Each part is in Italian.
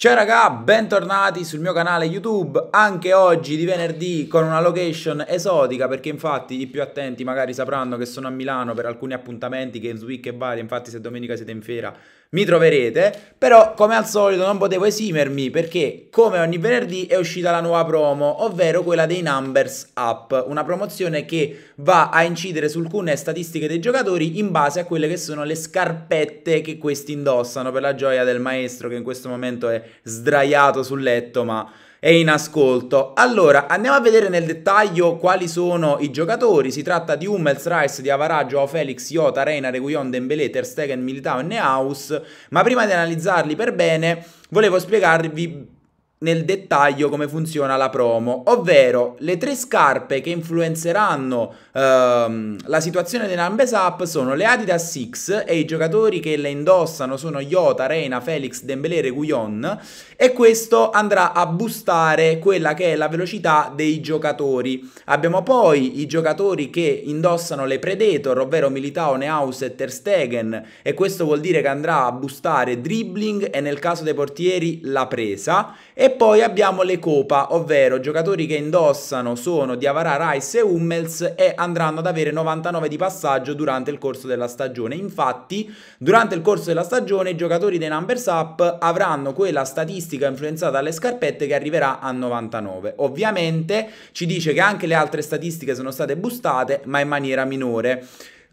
Ciao raga, bentornati sul mio canale YouTube, anche oggi di venerdì con una location esotica perché infatti i più attenti magari sapranno che sono a Milano per alcuni appuntamenti, Games Week e varie, infatti se domenica siete in fiera mi troverete, però come al solito non potevo esimermi perché come ogni venerdì è uscita la nuova promo, ovvero quella dei Numbers Up, una promozione che va a incidere su alcune statistiche dei giocatori in base a quelle che sono le scarpette che questi indossano per la gioia del maestro che in questo momento è sdraiato sul letto ma è in ascolto. Allora, andiamo a vedere nel dettaglio quali sono i giocatori. Si tratta di Hummels, Rice, Diavara, Joao Felix, Iota, Reina, Reguion, Dembélé, Ter Stegen, Militao e Nehaus. Ma prima di analizzarli per bene, volevo spiegarvi nel dettaglio come funziona la promo, ovvero le tre scarpe che influenzeranno ehm, la situazione dei Numbers Up sono le Adidas 6 e i giocatori che le indossano sono Iota, Reina, Felix, Dembélé, Reguillon e questo andrà a boostare quella che è la velocità dei giocatori. Abbiamo poi i giocatori che indossano le Predator, ovvero Militao, Neaus e Ter Stegen e questo vuol dire che andrà a boostare dribbling e nel caso dei portieri la presa e e poi abbiamo le Copa, ovvero giocatori che indossano sono Diavara, Rice e Hummels e andranno ad avere 99 di passaggio durante il corso della stagione. Infatti, durante il corso della stagione i giocatori dei Numbers Up avranno quella statistica influenzata dalle scarpette che arriverà a 99. Ovviamente ci dice che anche le altre statistiche sono state bustate, ma in maniera minore.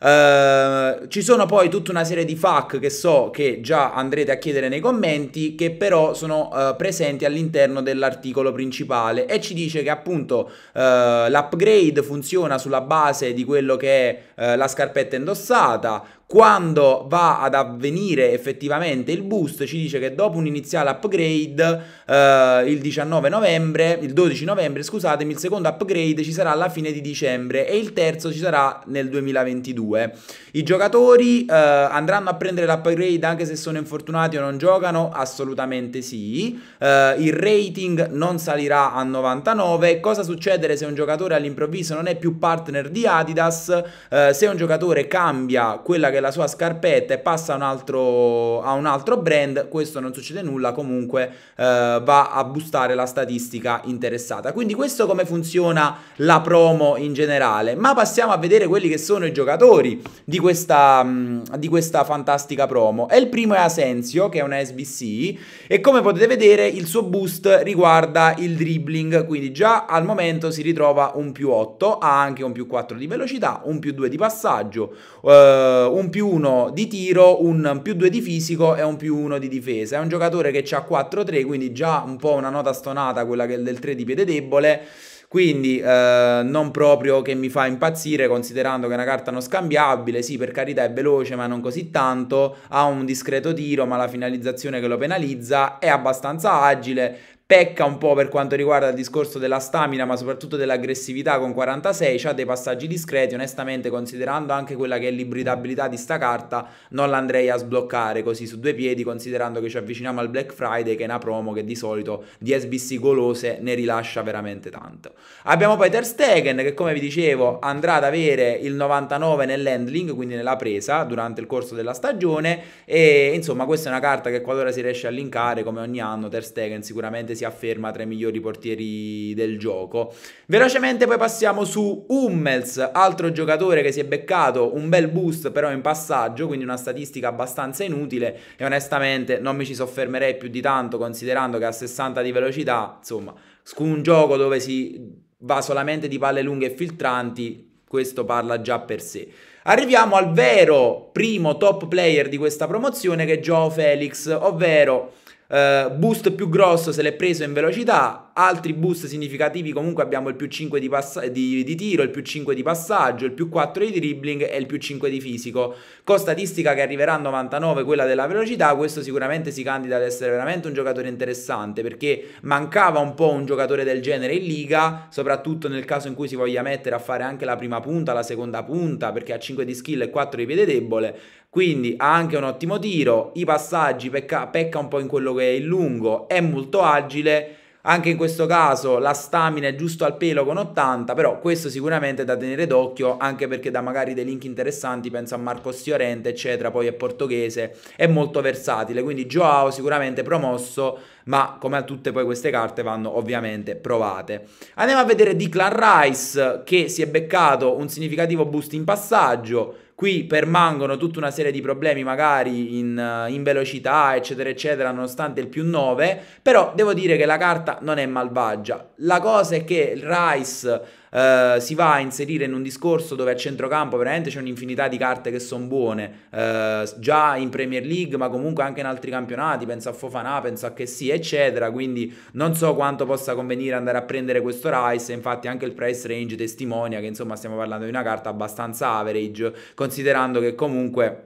Eh, ci sono poi tutta una serie di fac che so che già andrete a chiedere nei commenti, che però sono uh, presenti all'interno dell'articolo principale e ci dice che appunto uh, l'upgrade funziona sulla base di quello che è la scarpetta indossata, quando va ad avvenire effettivamente il boost ci dice che dopo un iniziale upgrade eh, il 19 novembre, il 12 novembre scusatemi, il secondo upgrade ci sarà alla fine di dicembre e il terzo ci sarà nel 2022. I giocatori eh, andranno a prendere l'upgrade anche se sono infortunati o non giocano? Assolutamente sì. Eh, il rating non salirà a 99. Cosa succede se un giocatore all'improvviso non è più partner di Adidas? Eh, se un giocatore cambia quella che che la sua scarpetta e passa un altro, a un altro brand, questo non succede nulla, comunque eh, va a boostare la statistica interessata. Quindi questo come funziona la promo in generale. Ma passiamo a vedere quelli che sono i giocatori di questa, mm, di questa fantastica promo. E il primo è Asensio, che è una SBC, e come potete vedere il suo boost riguarda il dribbling, quindi già al momento si ritrova un più 8, ha anche un più 4 di velocità, un più 2 di passaggio, eh, un un più 1 di tiro, un più 2 di fisico e un più 1 di difesa. È un giocatore che ha 4-3, quindi già un po' una nota stonata quella che è del 3 di piede debole. Quindi eh, non proprio che mi fa impazzire considerando che è una carta non scambiabile, sì per carità è veloce ma non così tanto, ha un discreto tiro ma la finalizzazione che lo penalizza è abbastanza agile, Pecca un po' per quanto riguarda il discorso della stamina, ma soprattutto dell'aggressività con 46, ha cioè dei passaggi discreti, onestamente considerando anche quella che è l'ibridabilità di sta carta, non l'andrei a sbloccare così su due piedi, considerando che ci avviciniamo al Black Friday, che è una promo che di solito di SBC golose ne rilascia veramente tanto. Abbiamo poi Ter Stegen che come vi dicevo andrà ad avere il 99 nell'handling, quindi nella presa durante il corso della stagione e insomma questa è una carta che qualora si riesce a linkare come ogni anno Ter Stegen sicuramente si afferma tra i migliori portieri del gioco. Velocemente poi passiamo su Hummels, altro giocatore che si è beccato un bel boost però in passaggio, quindi una statistica abbastanza inutile e onestamente non mi ci soffermerei più di tanto considerando che a 60 di velocità, insomma, su un gioco dove si va solamente di palle lunghe e filtranti, questo parla già per sé. Arriviamo al vero primo top player di questa promozione che è Joe Felix, ovvero eh, boost più grosso se l'è preso in velocità, altri boost significativi comunque abbiamo il più 5 di, pass- di, di tiro, il più 5 di passaggio, il più 4 di dribbling e il più 5 di fisico. Con statistica che arriverà a 99, quella della velocità, questo sicuramente si candida ad essere veramente un giocatore interessante perché mancava un po' un giocatore del genere in liga, soprattutto nel caso in cui si voglia mettere a fare anche la prima punta, la seconda punta, perché ha 5 di skill e 4 di piede debole, quindi ha anche un ottimo tiro, i passaggi pecca, pecca un po' in quello che è il lungo, è molto agile anche in questo caso la stamina è giusto al pelo con 80, però questo sicuramente è da tenere d'occhio, anche perché da magari dei link interessanti, penso a Marcos Fiorente, eccetera, poi è portoghese, è molto versatile, quindi Joao sicuramente promosso, ma come a tutte poi queste carte vanno ovviamente provate. Andiamo a vedere Declan Rice, che si è beccato un significativo boost in passaggio, Qui permangono tutta una serie di problemi magari in, in, velocità eccetera eccetera nonostante il più 9 però devo dire che la carta non è malvagia. La cosa è che Rice eh, si va a inserire in un discorso dove a centrocampo veramente c'è un'infinità di carte che sono buone, eh, già in Premier League ma comunque anche in altri campionati, penso a Fofana, penso a che sì, eccetera, quindi non so quanto possa convenire andare a prendere questo Rice, infatti anche il price range testimonia che insomma stiamo parlando di una carta abbastanza average, considerando che comunque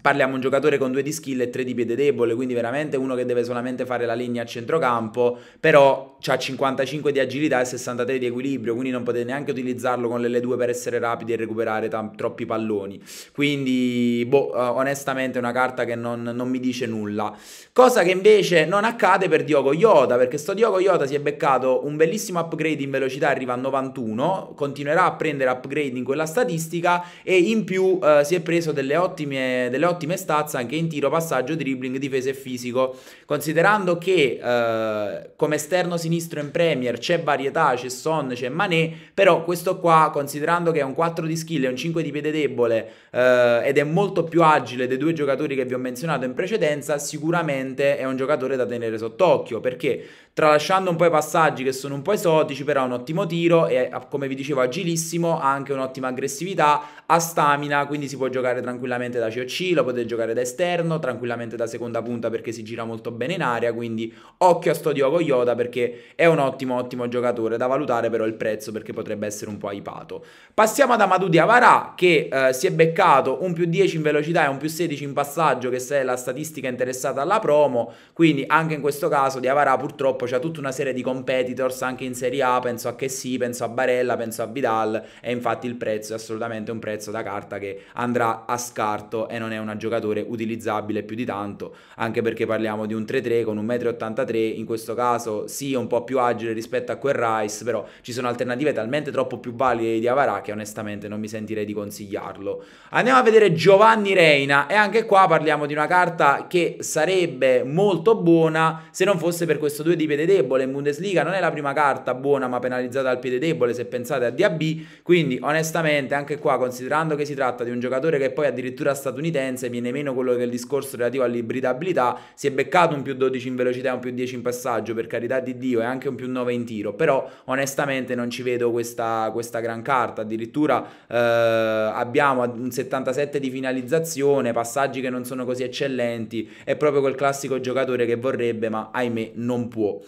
parliamo di un giocatore con due di skill e tre di piede debole, quindi veramente uno che deve solamente fare la linea a centrocampo, però ha 55 di agilità e 63 di equilibrio, quindi non potete neanche utilizzarlo con l'L2 per essere rapidi e recuperare t- troppi palloni. Quindi, boh, eh, onestamente è una carta che non, non, mi dice nulla. Cosa che invece non accade per Diogo Iota, perché sto Diogo Iota si è beccato un bellissimo upgrade in velocità, arriva a 91, continuerà a prendere upgrade in quella statistica e in più eh, si è preso delle ottime... Delle delle ottime stats anche in tiro, passaggio, dribbling, difesa e fisico. Considerando che eh, come esterno sinistro in Premier c'è varietà, c'è Son, c'è Mané, però questo qua, considerando che è un 4 di skill e un 5 di piede debole eh, ed è molto più agile dei due giocatori che vi ho menzionato in precedenza, sicuramente è un giocatore da tenere sott'occhio perché tralasciando un po' i passaggi che sono un po' esotici, però ha un ottimo tiro e come vi dicevo agilissimo, ha anche un'ottima aggressività, ha stamina, quindi si può giocare tranquillamente da COC, lo potete giocare da esterno, tranquillamente da seconda punta perché si gira molto bene in aria, quindi occhio a sto Diogo Yoda perché è un ottimo ottimo giocatore da valutare però il prezzo perché potrebbe essere un po' ipato. Passiamo ad Amadou Diavara che eh, si è beccato un più 10 in velocità e un più 16 in passaggio che se è la statistica interessata alla promo, quindi anche in questo caso Diavara purtroppo campo, c'ha tutta una serie di competitors anche in Serie A, penso a Chessy, penso a Barella, penso a Vidal e infatti il prezzo è assolutamente un prezzo da carta che andrà a scarto e non è un giocatore utilizzabile più di tanto, anche perché parliamo di un 3-3 con 1,83 m, in questo caso sì un po' più agile rispetto a quel Rice, però ci sono alternative talmente troppo più valide di Avarà che onestamente non mi sentirei di consigliarlo. Andiamo a vedere Giovanni Reina e anche qua parliamo di una carta che sarebbe molto buona se non fosse per questo due tipi piede debole in Bundesliga non è la prima carta buona ma penalizzata al piede debole se pensate a DAB, quindi onestamente anche qua considerando che si tratta di un giocatore che poi addirittura statunitense viene meno quello che è il discorso relativo all'ibridabilità, si è beccato un più 12 in velocità, un più 10 in passaggio per carità di Dio e anche un più 9 in tiro, però onestamente non ci vedo questa, questa gran carta, addirittura eh, abbiamo un 77 di finalizzazione, passaggi che non sono così eccellenti, è proprio quel classico giocatore che vorrebbe ma ahimè non può.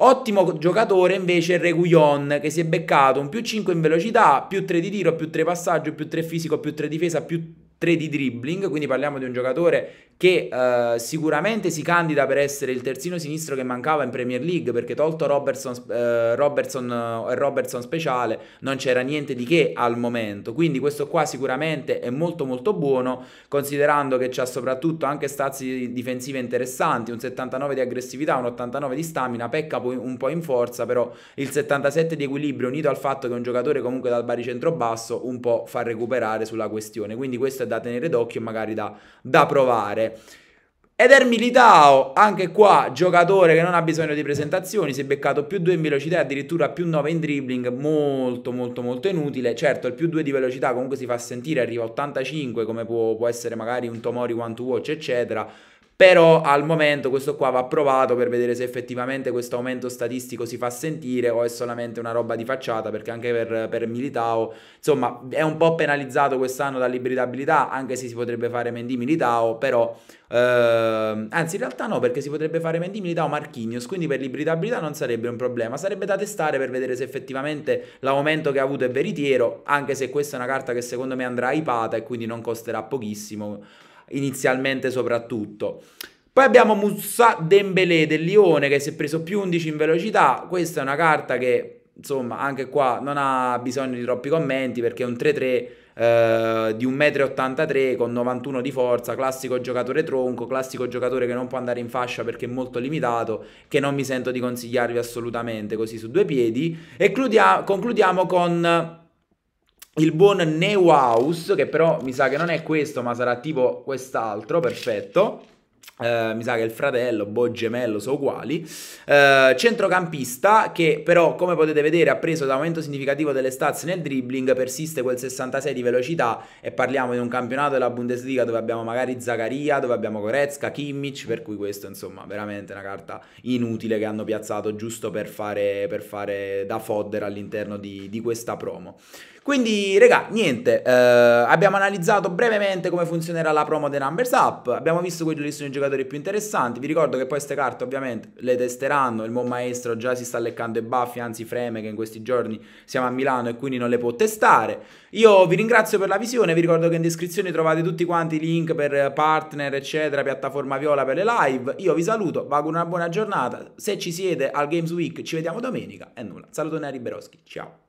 Ottimo giocatore invece Reguillon che si è beccato un più 5 in velocità, più 3 di tiro, più 3 passaggio, più 3 fisico, più 3 difesa, più 3 di dribbling, quindi parliamo di un giocatore che eh, sicuramente si candida per essere il terzino sinistro che mancava in Premier League, perché tolto Robertson, eh, Robertson, eh, Robertson speciale non c'era niente di che al momento, quindi questo qua sicuramente è molto molto buono, considerando che c'ha soprattutto anche stazi difensive interessanti, un 79 di aggressività, un 89 di stamina, pecca un po' in forza, però il 77 di equilibrio unito al fatto che è un giocatore comunque dal baricentro basso un po' fa recuperare sulla questione, quindi questo è da tenere d'occhio e magari da, da provare. Eder Militao, anche qua giocatore che non ha bisogno di presentazioni, si è beccato più 2 in velocità, e addirittura più 9 in dribbling, molto molto molto inutile. Certo, il più 2 di velocità comunque si fa sentire, arriva a 85 come può, può essere magari un Tomori one to watch, eccetera però al momento questo qua va provato per vedere se effettivamente questo aumento statistico si fa sentire o è solamente una roba di facciata, perché anche per, per Militao, insomma, è un po' penalizzato quest'anno dall'ibridabilità, anche se si potrebbe fare Mendy Militao, però... Ehm, anzi, in realtà no, perché si potrebbe fare Mendy Militao Marchignos, quindi per l'ibridabilità non sarebbe un problema, sarebbe da testare per vedere se effettivamente l'aumento che ha avuto è veritiero, anche se questa è una carta che secondo me andrà ipata e quindi non costerà pochissimo inizialmente soprattutto. Poi abbiamo Moussa Dembélé del Lione che si è preso più 11 in velocità, questa è una carta che insomma anche qua non ha bisogno di troppi commenti perché è un 3-3 Uh, eh, di 1,83 m con 91 di forza, classico giocatore tronco, classico giocatore che non può andare in fascia perché è molto limitato, che non mi sento di consigliarvi assolutamente così su due piedi. E concludiamo con il buon Neuhaus, che però mi sa che non è questo, ma sarà tipo quest'altro, perfetto. Eh, mi sa che il fratello, boh, gemello, sono uguali. Eh, centrocampista che però, come potete vedere, ha preso da un aumento significativo delle stats nel dribbling, persiste quel 66 di velocità e parliamo di un campionato della Bundesliga dove abbiamo magari Zagaria, dove abbiamo Goretzka, Kimmich, per cui questo insomma veramente una carta inutile che hanno piazzato giusto per fare, per fare da fodder all'interno di, di questa promo. Quindi, regà, niente, eh, abbiamo analizzato brevemente come funzionerà la promo dei Numbers Up, abbiamo visto quelli che sono i giocatori più interessanti, vi ricordo che poi queste carte ovviamente le testeranno, il buon maestro già si sta leccando i baffi, anzi freme che in questi giorni siamo a Milano e quindi non le può testare. Io vi ringrazio per la visione, vi ricordo che in descrizione trovate tutti quanti i link per partner, eccetera, piattaforma viola per le live. Io vi saluto, vi auguro una buona giornata, se ci siete al Games Week ci vediamo domenica e nulla, Saluto a Riberoschi, ciao.